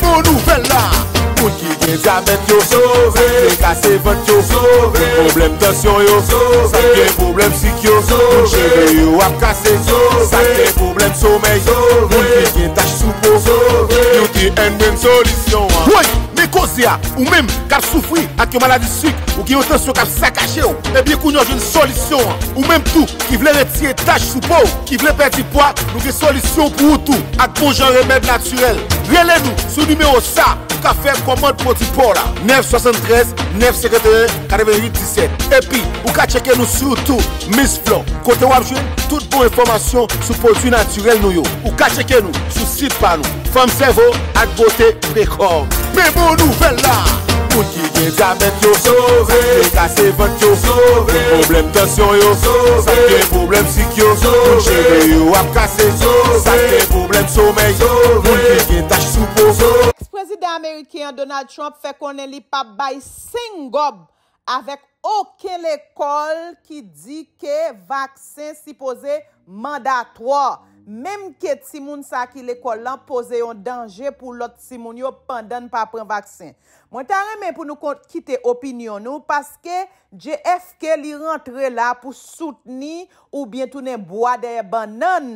moun nouvel la. Moun ki gen zabet yo, soube, saj gen kase vot yo, soube, poublem tasyon yo, soube, saj gen poublem sikyo soube, moun cheve yo ap kase soube, saj gen poublem soumey soube, moun ki gen tache soubo soube, yo te en men solisyon woy! Ou mem kap soufri ak yo maladi syk Ou ki yon tensyon kap sa kache ou E eh biye kounyoj yon solisyon Ou mem tou ki vle retye taj sou pou Ki vle peti pouak nou ke solisyon pou ou tou Ak bon jan remèd naturel Rêle nou sou nume o sa Ou ka fèm komant poti pou ou la 973-971-4817 E pi ou ka cheke nou sou tou Miss Flo Kote wap jwen tout bon informasyon Sou poti naturel nou yo Ou ka cheke nou sou sipa nou Femsevo ak bote prekom Mè mò nouvel la, moun ki gen zamek yo, sa se kase vòt yo, se problem tasyon yo, sa se gen problem sik yo, moun che gen yo ap kase, sa se gen problem somèk, moun ki gen tache soupo. Ex-President Amerikien Donald Trump fè konen li pa bay singob avèk okè l'ekol ki di ke vaksin si pose mandatoi. Mem ke Tsimoun Saki le kolan pose yon danje pou lot Tsimoun yon pandan pa pren vaksin. Mwen tan remen pou nou kite opinyon nou paske JFK li rentre la pou soutni ou bientounen boade ban nan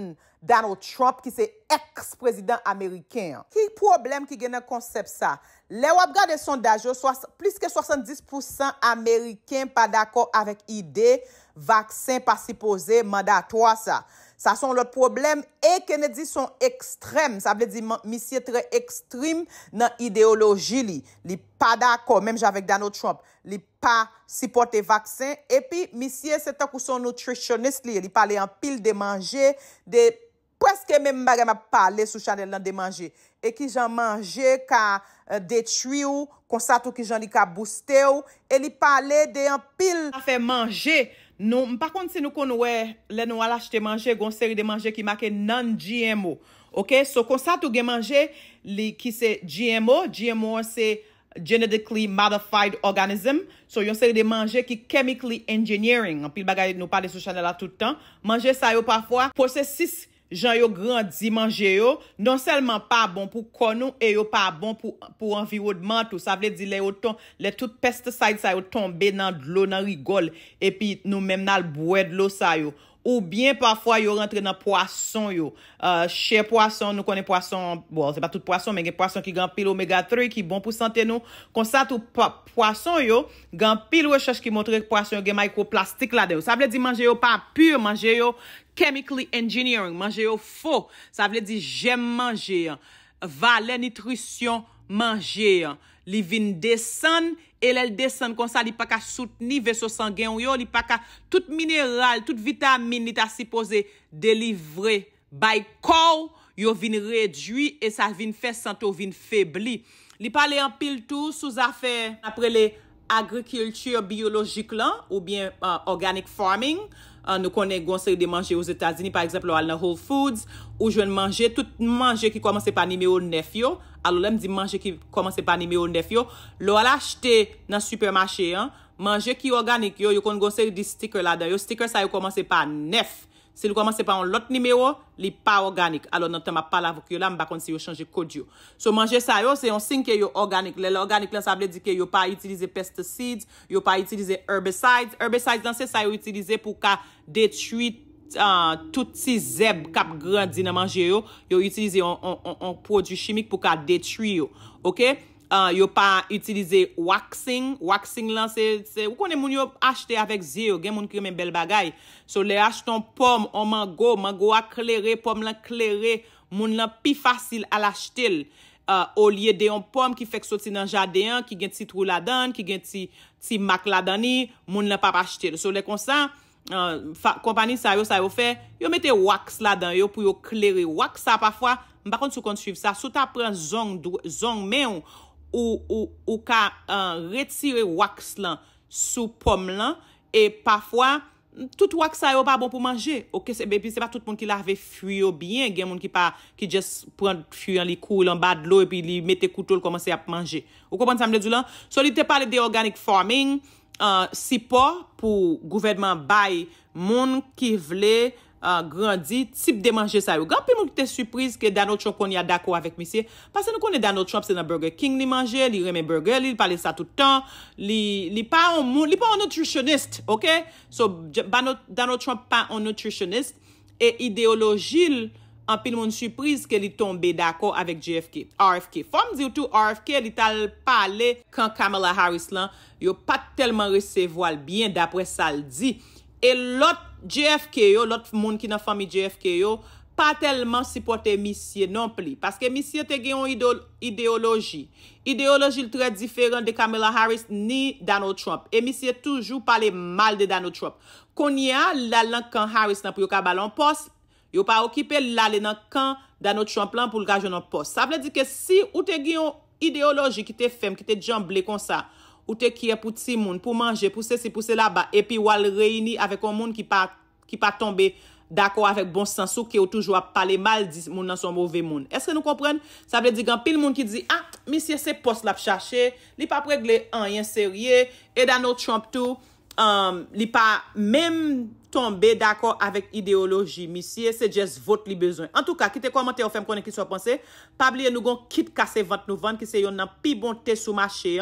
Dano Trump ki se apres. ex-prezident Ameriken. Ki problem ki genè konsep sa? Le wap gade sondaje, plus ke 70% Ameriken pa d'akor avèk ide, vaksen pa sipose mandatoa sa. Sa son lòt problem, e Kennedy son ekstrem, sa blè di misye trè ekstrim nan ideoloji li. Li pa d'akor, mèm javèk Donald Trump, li pa sipote vaksen, epi misye se tak ou son nutritionist li, li pale an pil de manje, de... Pweske men bagay ma pale sou chanel lan de manje. E ki jan manje ka euh, detri ou, konsato ki jan li ka buste ou, e li pale de an pil. A fe manje, nou, pa kont se nou kon wè, le nou alache te manje, goun seri de manje ki make nan GMO. Ok, so konsato gen manje, li ki se GMO, GMO se Genetically Modified Organism, so yon seri de manje ki Chemically Engineering, an pil bagay nou pale sou chanel la toutan, manje sayo pafwa, pose sis, jan yo gran di manje yo, non selman pa bon pou konou, e yo pa bon pou envirodman tou, sa vle di le yo ton, le tout pesticide sayo tonbe nan dlo nan rigol, epi nou menm nan lbouè dlo sayo, Ou byen pafwa yo rentre nan poason yo. Euh, che poason, nou konen poason, bon, se pa tout poason, men gen poason ki gan pil omega 3, ki bon pou sante nou. Kon sa tou poason yo, gan pil wechech ki montre poason gen microplastik la deyo. Sa vle di manje yo pa pur, manje yo chemically engineering, manje yo fo. Sa vle di jem manje yo. Vale nutrition manje yo. Li vin desan yo. El el desen konsa li pa ka soutni ve so sangyen yo. Li pa ka tout mineral, tout vitamine li ta sipoze delivre. Bay kou yo vin rejwi e sa vin fe santo vin febli. Li pa li empil tou sou zafen apre li... agriculture biologik lan, ou bien euh, organic farming, euh, nou konen gonseri de manje ou zetazini, par ekseple ou al nan Whole Foods, ou jwen manje tout manje ki komanse pa nime ou nef yo alou lem di manje ki komanse pa nime ou nef yo, lou al achete nan supermache, manje ki organic yo, yo kon gonseri di stiker la dan yo stiker sa yo komanse pa nef Se li komanse pa yon lot nime yo, li pa organik. Alo nan tem apal avok yo la, mbakon si yo chanje kod yo. So manje sa yo, se yon sinke yo organik. Lele organik lan sa ble di ke yo pa itilize pesticide, yo pa itilize herbicide. Herbicide dan se sa yo itilize pou ka detri ah, touti zeb kap gran di nan manje yo. Yo itilize yon prodju chimik pou ka detri yo. Ok? Euh, yo pa itilize waxing waxing lan se ou konen moun yo achete avek zye yo gen moun kremen bel bagay so le acheton pom o mango mango aklere, pom lan aklere moun lan pi fasil al achete ou euh, liye deyon pom ki fek soti nan jadeyan ki gen ti trou la dan ki gen ti mak la dani moun lan pa pa achete so le konsan, euh, kompani sa yo sa yo fe yo mete wax la dan yo pou yo aklere wax sa pafwa, mbakon sou konsuiv sa sou ta pren zon mè ou Ou ka euh, retire wax lan sou pomme lan E pafwa, tout wax a yo pa bon pou manje Ou ke se bepi, se pa tout moun ki la ve fuyo byen Gen moun ki pa, ki jes pran fuyan li kou lan bad lo E pi li mette koutou l komanse ap manje Ou konpon samle du lan So li te pale de organic farming euh, Si po pou gouvedman bay moun ki vle manje an grandi, tip de manje sa yo. Ganpe moun ki te sürpriz ke Dano Trump kon ya dako avèk misye. Pase nou konen Dano Trump, se nan Burger King li manje, li reme burger, li pale sa toutan, li pa an nutritionist, ok? So, Dano Trump pa an nutritionist, e ideolojil anpe moun sürpriz ke li tombe dako avèk JFK, RFK. Fòm diw tou RFK, li tal pale kan Kamala Harris lan, yo pa telman resevo albyen dapre sa ldi. E lot JFK yo, lot moun ki nan fami JFK yo, pa telman sipote misye non pli. Paske misye te genyon ideoloji. Ideoloji l tre diferent de Kamala Harris ni Donald Trump. E misye toujou pale mal de Donald Trump. Konye a, lal nan kan Harris nan pou yo kabal an pos, yo pa okipe lal nan kan Donald Trump lan pou l gajon an pos. Sa vle di ke si ou te genyon ideoloji ki te fem, ki te jamble kon sa, ou te kiye pou ti moun, pou manje, pou se si pou se la ba, epi wale reyini avek o moun ki pa tombe dako avek bon sensou ki ou toujwa pale mal di moun nan son mouve moun. Eske nou kompren? Sa vle digan pil moun ki di, a, ah, misye se pos la fchache, li pa pregle an yon serye, edan ou Trump tou, Um, li pa mèm tombe d'akò avèk ideoloji, misye, se jèz vot li bezon. An tou ka, ki te komante ou fèm konen ki so panse, pabli e nou gon kit kase vant nou vant, ki se yon nan pi bontè sou ma chè,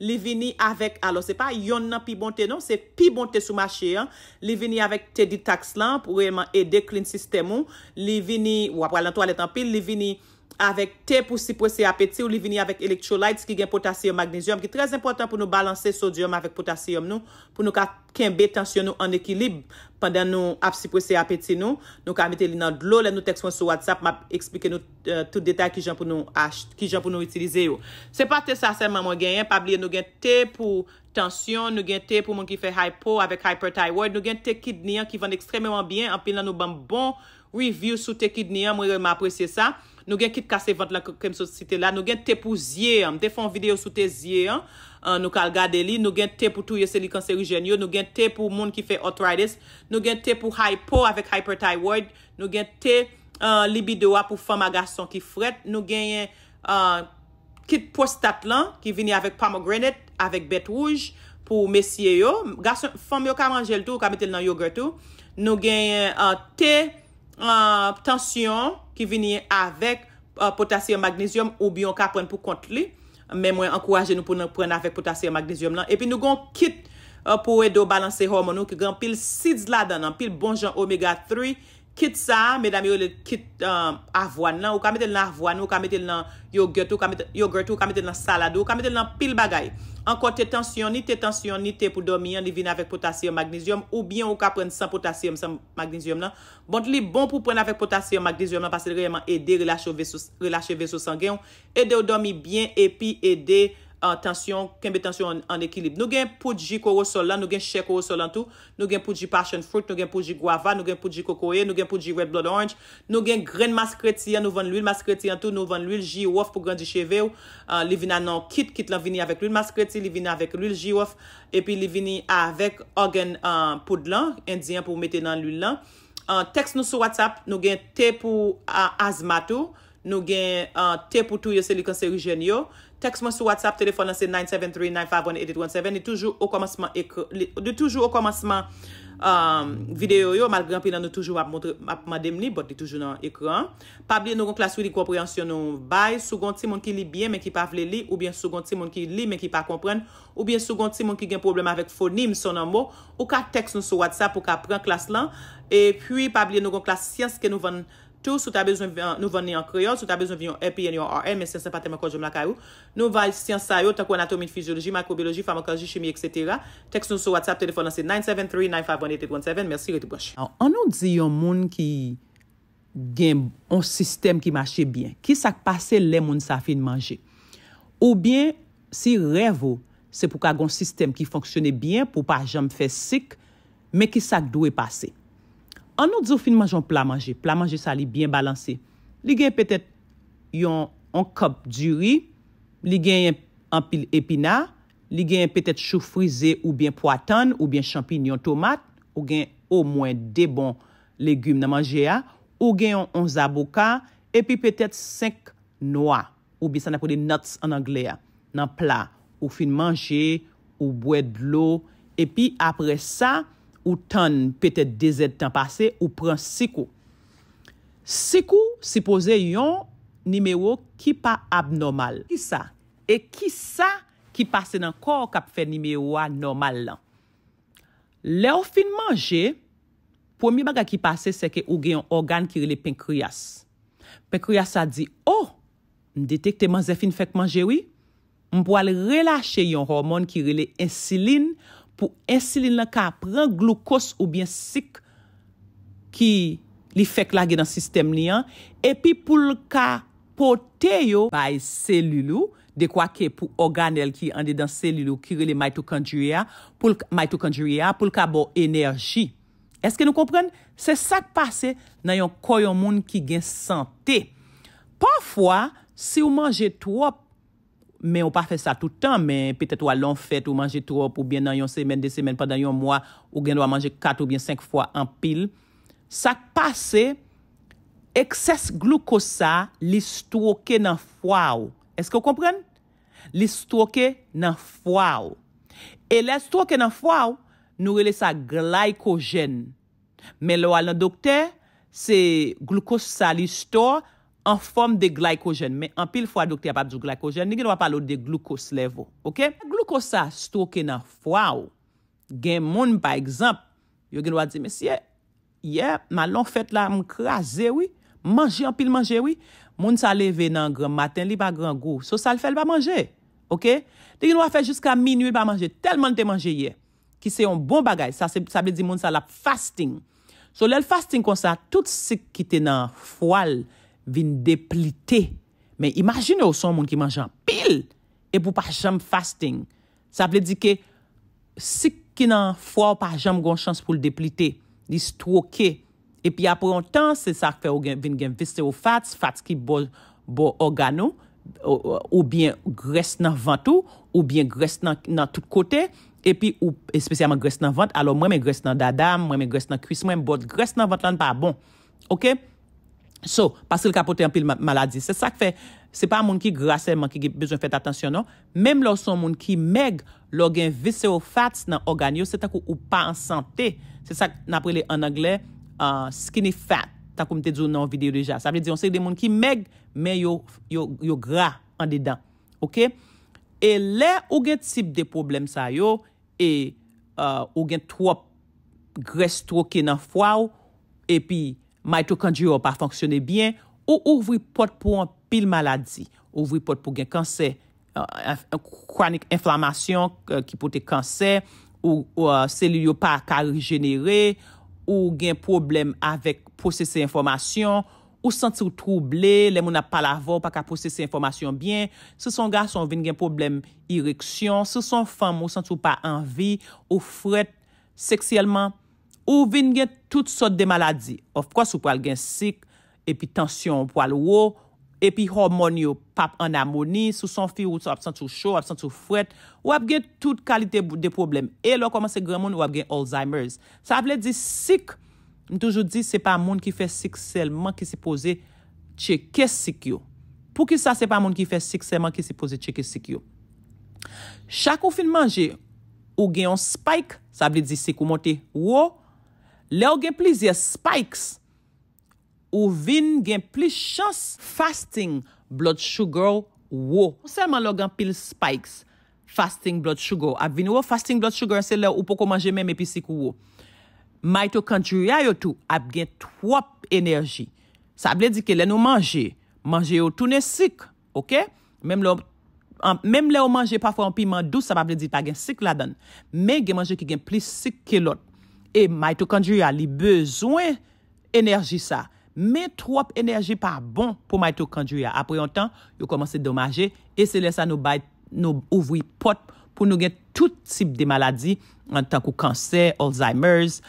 li vini avèk, alò, se pa yon nan pi bontè non, se pi bontè sou ma chè, li vini avèk tè di taks lan, pou wèyman edè klin sistemou, li vini wap wè lan toalè tanpil, li vini avèk te pou sipwese apeti ou li vini avèk elektrolyte ki gen potasyon magnezyon, ki trez impotant pou nou balanse sodyon avèk potasyon nou, pou nou ka kembe tensyon nou an ekilib pandan nou ap sipwese apeti nou, nou ka amite li nan dlo lè nou tekswan sou WhatsApp, map eksplike nou euh, tout detay ki jan pou nou ach, ki jan pou nou itilize yo. Se pa te sasenman mwen genyen, pabliye nou gen te pou tensyon, nou gen te pou mwen ki fe hypo avèk hyperthyroid, nou gen te kidnian ki van ekstremèwan byen, apil nan nou bambon review sou te kidney an, mwere m apresye sa. Nou gen kit kase vant la kem sou site la. Nou gen te pou zye an. Te fon video sou te zye an. Nou kal gade li. Nou gen te pou tou yose li kanserijen yo. Nou gen te pou moun ki fe arthritis. Nou gen te pou hypo avik hyperthyroid. Nou gen te libido a pou fom a gason ki fret. Nou genye kit postat lan ki vini avik pomegranate avik bet ruj pou mesye yo. Gason fom yo ka manjel tou, ka metel nan yogur tou. Nou genye te... Euh, Tansyon ki vinye avèk euh, potasyon-magnesyon ou biyon ka pren pou kont li Mè mwen an kouwaje nou pou pren avèk potasyon-magnesyon lan Epi nou gon kit pou wè do balanse hormon nou ki gen pil sids la dan nan Pil bonjon omega 3 Kit sa, medami yo le kit euh, arvoan nan, ou ka metel nan arvoan, ou ka metel nan yogourt, ou ka metel nan salado, ou ka metel nan pil bagay. Anko te tensyon, ni te tensyon, ni te pou domi yan, li vin avèk potasyon, magnizyon, ou byen ou ka pren san potasyon, san magnizyon nan. Bont li bon pou pren avèk potasyon, magnizyon nan, pasèl reyman ede, relache vèso sangyen, ede ou domi bien, epi ede... Tansyon, kembe tansyon an ekilib. Nou gen poudji korosola, nou gen chè korosola an tou. Nou gen poudji passion fruit, nou gen poudji guava, nou gen poudji kokoye, nou gen poudji red blood orange. Nou gen gren mas kretia, nou ven l'huil mas kretia an tou, nou ven l'huil jiwof pou gran di cheve ou. Euh, li vina nan kit, kit lan vini avèk l'huil mas kretia, li vina avèk l'huil jiwof. E pi li vini avèk organ euh, poudlan, endian pou mette nan l'huil lan. Euh, Tekst nou sou WhatsApp, nou gen te pou azma tou, nou gen te pou tou yose li kanserijen yo. Tekst mwen sou WhatsApp, telefon nan se 973-951-8817. Di toujou ou komansman video yo, malgran pi nan nou toujou ap madem li, bot di toujou nan ekran. Pabliye nou kon klas wili komprehansyon nou bay. Sou gonti moun ki li byen men ki pa vle li, ou bien sou gonti moun ki li men ki pa kompren. Ou bien sou gonti moun ki gen problem avek fonim sonan mo. Ou ka tekst nou sou WhatsApp ou ka pren klas lan. E pwi pabliye nou kon klas siens ke nou ven kompren. Souta bezon nou vane yon kriyon, souta bezon vinyon EPN, yon RM, mese se paten makon jom lakayou. Nou val siyansayou, takou anatomi, fizyoloji, makrobioloji, farmakoloji, chimi, etc. Tekst nou sou WhatsApp, telefon nan se 973-9518817. Mersi, reti bwanshi. An nou di yon moun ki gen moun, yon sistem ki mache bien. Ki sak pase le moun sa fin manje? Ou bien, si revou, se pou kag yon sistem ki foksyone bien pou pa jom fe sik, me ki sak dwe pase? An nou di ou fin manjoun pla manjé. Pla manjé sa li bien balansé. Li genye petè yon an kop di ri. Li genye an pil epina. Li genye petè chou frizé ou bien poitane ou bien champignon tomate. Ou genye ou mwen de bon legume nan manjé a. Ou genye yon an zaboka. E pi petè 5 noa. Ou bi sa nan pou de nuts an anglè a. Nan pla. Ou fin manjé. Ou bwè d'lo. E pi apre sa... ou tan petè de zèd tan pase, ou pran sikou. Sikou, si pose yon nimeyo ki pa abnormal. Ki sa? E ki sa ki pase nan kor kap fe nimeyo an normal lan? Le ou fin manje, pwemi baga ki pase se ke ou gen yon organ ki rele penkriyas. Penkriyas a di, oh, m detekte man ze fin fek manje wi, m pou al relache yon hormon ki rele insiline pou ensilin lan ka pran glukos ou byen sik ki li fek lage dan sistem li an, epi pou l ka pote yo bay selulu, dekwa ke pou organel ki ande dan selulu, ki rele maitoukandjouya, pou l ka bo enerji. Eske nou kompren? Se sak pase nan yon koyon moun ki gen sante. Panfwa, si ou manje twop, men ou pa fe sa toutan, men petet ou alon fet ou manje trop ou bien nan yon semen, de semen, pandan yon mwa, ou gen do a manje kat ou bien senk fwa an pil, sak pase, ekses glukosa li stroke nan fwa ou. Eske ou kompren? Li stroke nan fwa ou. E li stroke nan fwa ou, nou rele sa glykogen. Men lou alon dokte, se glukosa li stroke, an form de glycogen. Men, an pil fwa dokte apap di glycogen, ne genwa palo de glukos level, ok? A glukos sa stoke nan fwa ou, gen moun, pa ekzamp, yo genwa di, mesye, ye, malon fet la mkraze, oui, manje, an pil manje, oui, moun sa leve nan gran maten, li pa gran go, so sa l fel pa manje, ok? De genwa fe jiska mi nui pa manje, telman te manje ye, ki se yon bon bagay, sa se, sa ble di moun sa la fasting. So lel fasting kon sa, tout sik ki te nan fwal, vin deplite. Men imagine ou son moun ki manjan pil epou pa jom fasting. Sa ple di ke, si ki nan fwa ou pa jom gon chans pou l deplite, li stwoke. Epi apon yon tan, se sa fe vin gen viscer ou fats, fats ki bol organo, ou bien gres nan vantou, ou bien gres nan tout kote, epi ou espesyaman gres nan vant, alo mwen men gres nan dadam, mwen men gres nan kuisman, mwen men bote gres nan vant lan pa bon. Ok? So, paske li kapote anpil maladi. Se sak fe, se pa moun ki grase man ki ge bezon fet atensyon non. Mem lor son moun ki meg, lor gen viscerofat nan organ yo, se tako ou pa an sante. Se sak naprele an angle, euh, skinny fat, tako mte djou nan videyo deja. Sa vle diyon, se de moun ki meg, men yo gra an dedan. E le, ou gen tip de problem sa yo, e ou gen trop gres troke nan fwa ou, e pi... maitokanji ou pa fonksyonne bien, ou ouvri pot pou an pil maladi, ouvri pot pou gen kanser, kranik euh, inflamasyon ki euh, pote kanser, ou seli ou pa ka regenere, ou gen problem avek posese informasyon, ou santi ou trouble, le mou na pa lavo pa ka posese informasyon bien, se son gason ven gen problem ireksyon, se son fam ou santi ou pa anvi, ou fret seksyelman pares. Ou vin gen tout sot de maladi. Ofkwas ou pwal gen sik, epi tensyon ou pwal wo, epi hormon yo pap anamoni, sou son fi ou ap san sou sho, ap san sou fwet. Ou ap gen tout kalite de problem. E lo koman se gen moun ou ap gen Alzheimer's. Sa ap le di sik, m toujou di se pa moun ki fe sik selman ki se pose cheke sik yo. Pou ki sa se pa moun ki fe sik selman ki se pose cheke sik yo. Chak ou fin manje ou gen yon spike, sa ap le di sik ou monte wo. Le ou gen pli zye spikes ou vin gen pli chans fasting blood sugar ou wo. Mwen selman le ou gen pil spikes fasting blood sugar ou. Ab vin ou, fasting blood sugar se le ou pou kon manje men me pi sik ou wo. Mitochondria yo tou, ab gen twop enerji. Sa vle di ke le nou manje, manje yo tou ne sik, ok? Mem le ou manje pafwa an pi man dou sa pa vle di pa gen sik la dan. Men gen manje ki gen pli sik ke lot. E maitokanjouya li bezwen enerji sa. Men trwap enerji pa bon pou maitokanjouya. Apre yon tan, yon komanse domaje. E se lesa nou ouvri pot pou nou gen tout tip de maladi. An tankou kanser, Alzheimer's,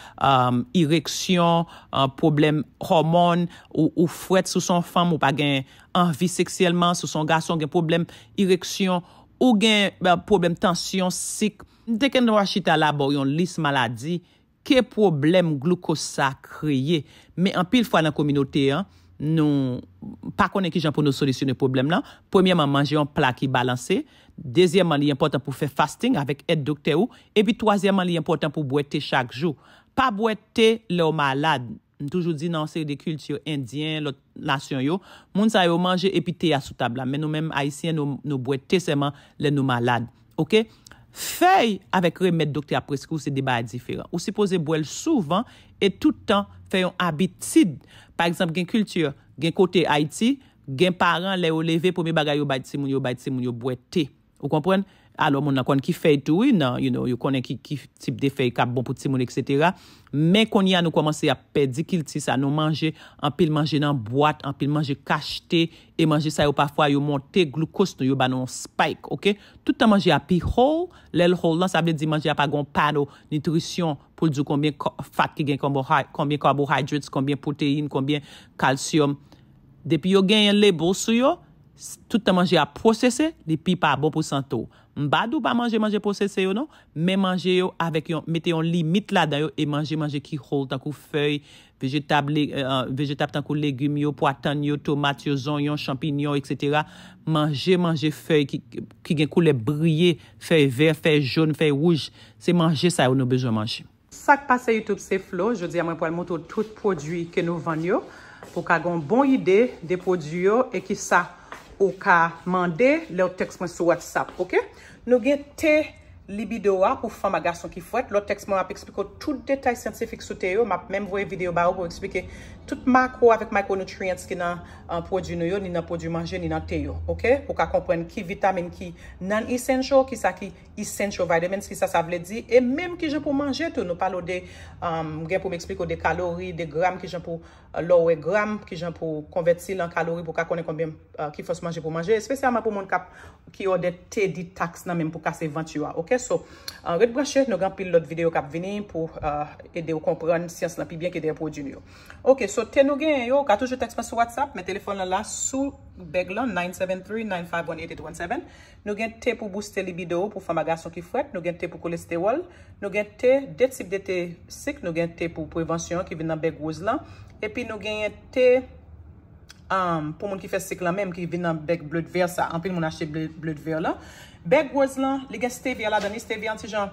ireksyon, um, problem hormon ou fwet sou son fam ou pa gen anvi seksyelman. Sou son gason gen problem ireksyon ou gen problem tansyon, sik. Deke nou achita la bo yon lis maladi. Ke problem glukosa kriye? Me an pil fwa nan kominote an, nou, pa konen ki jan pou nou solisyon nou problem nan. Pwemye man manje yon plak ki balanse. Dezyeman li yon potan pou fe fasting avek et dokte ou. Epi toasyeman li yon potan pou bwete chak jou. Pa bwete le ou malade. Ndoujou di nan se de kultyo indyen, lot nasyon yo. Moun sa yo manje epi te ya sou tabla. Men nou menm aisyen nou bwete seman le nou malade. Ok? fèy avèk remèd doktè apreskou se deba adifèran. Ou se pose bouèl souvan et toutan fèyon abitid. Par exemple, gen kultur gen kote Haiti, gen paran lè ou leve pou mi bagay yo bèti moun yo bèti moun yo bwète. Ou komprenne? alo moun nan konen ki fey tou yi nan, yon konen ki tip de fey kap bon pou timoun, etc. Men kon yon nou komanse a pedikil ti sa, nou manje, anpil manje nan boat, anpil manje kach te, e manje sa yo pa fwa yon monte glukos nou yon banon spike, ok? Toutan manje a pi hol, lel hol lan non, sa vle di manje a pa gon pan ou, nitrisyon pou ldou konbyen fat ki gen konbyen carbohydrates, konbyen proteine, konbyen kalsyum. Depi yon gen yon lebo sou yo, toutan manje a prosesse, depi pa bon pou santo ou. Mbadou pa manje manje pou se se yo non, me manje yo avèk yon, mette yon limit la da yo, e manje manje ki hol tan kou fey, vejetab eh, eh, tan kou legum yo, poitan yo, tomat yo, zonyon, champignon, etc. Manje manje fey ki gen koule brye, fey ver, fey joun, fey rouj, se manje sa yo nou bejou manje. Sak pase YouTube se flo, jodi amwen pou el moutou tout prodwi ke nou vanyo, pou kagon bon ide de prodwi yo e ki sa manje. Ou ka mande, le ou teks mwen sou WhatsApp, ok? Nou gen te... libido a pou fwa ma gason ki fwet. Lot tekst mwen ap ekspliko tout detay sensifik sou teyo. Mwen ap menm vwe video ba ou pou eksplike tout makro avik makro nutriyents ki nan prodjou nou yo, ni nan prodjou manje ni nan teyo. Ok? Pou ka kompren ki vitamin ki nan essential ki sa ki essential vitamins, ki sa sa vle di e menm ki jen pou manje tou. Nou palo de, um, gen pou m ekspliko de kalori de gram ki jen pou uh, lowe gram ki jen pou konvert silan kalori pou ka konen konbien uh, ki fwa se manje pou manje espesyama pou moun kap ki yo de tedi tax nan menm pou kase 20 yo a. Ok? So, an redbranche, nou gen pil lot videyo kap vini pou euh, ede ou kompran siyans lan pi byen ki ede ou produn yo. Ok, so te nou gen yo, ka toujou teksman sou WhatsApp, men telefon lan la sou beg lan, 973-9518817. Nou gen te pou booste libido pou famagason ki fwet, nou gen te pou kolesterol, nou gen te det sip de te sik, nou gen te pou prevensyon ki vin nan beg wos lan. E pi nou gen te, um, pou moun ki fe sik lan men, ki vin nan beg bloud ver sa, anpil moun ache bloud ver la. Be gwoz lan, li gen ste bi ala dani ste bi an ti jan.